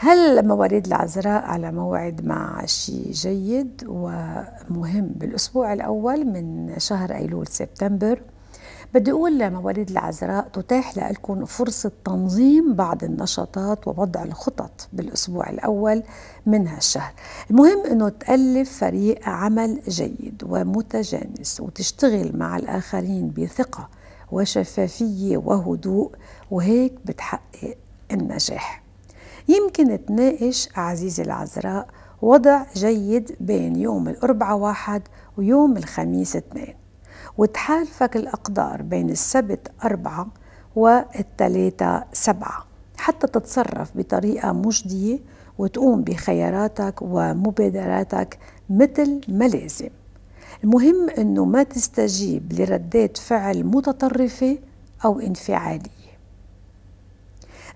هل مواليد العذراء على موعد مع شيء جيد ومهم بالأسبوع الأول من شهر أيلول سبتمبر بدي أقول لمواليد العذراء تتاح لكم فرصة تنظيم بعض النشاطات ووضع الخطط بالأسبوع الأول من هالشهر المهم أنه تألف فريق عمل جيد ومتجانس وتشتغل مع الآخرين بثقة وشفافية وهدوء وهيك بتحقق النجاح يمكن تناقش عزيزي العذراء وضع جيد بين يوم الأربعاء واحد ويوم الخميس اثنين وتحالفك الأقدار بين السبت أربعة والتلاتة سبعة حتى تتصرف بطريقة مجدية وتقوم بخياراتك ومبادراتك مثل ما لازم المهم أنه ما تستجيب لردات فعل متطرفة أو انفعالية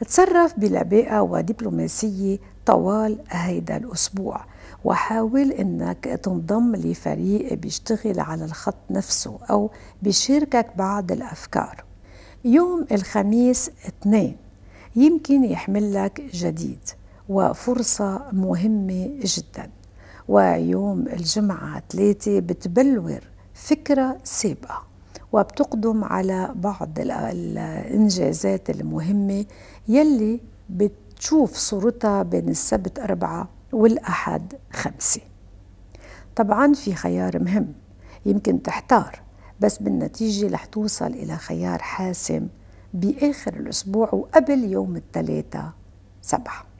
تصرف بلباقة ودبلوماسية طوال هيدا الأسبوع وحاول أنك تنضم لفريق بيشتغل على الخط نفسه أو بيشاركك بعض الأفكار يوم الخميس اثنين يمكن يحمل لك جديد وفرصة مهمة جدا ويوم الجمعة ثلاثة بتبلور فكرة سابقة وبتقدم على بعض الإنجازات المهمة يلي بتشوف صورتها بين السبت أربعة والأحد خمسة طبعا في خيار مهم يمكن تحتار بس بالنتيجة رح توصل إلى خيار حاسم بآخر الأسبوع وقبل يوم الثلاثة سبعة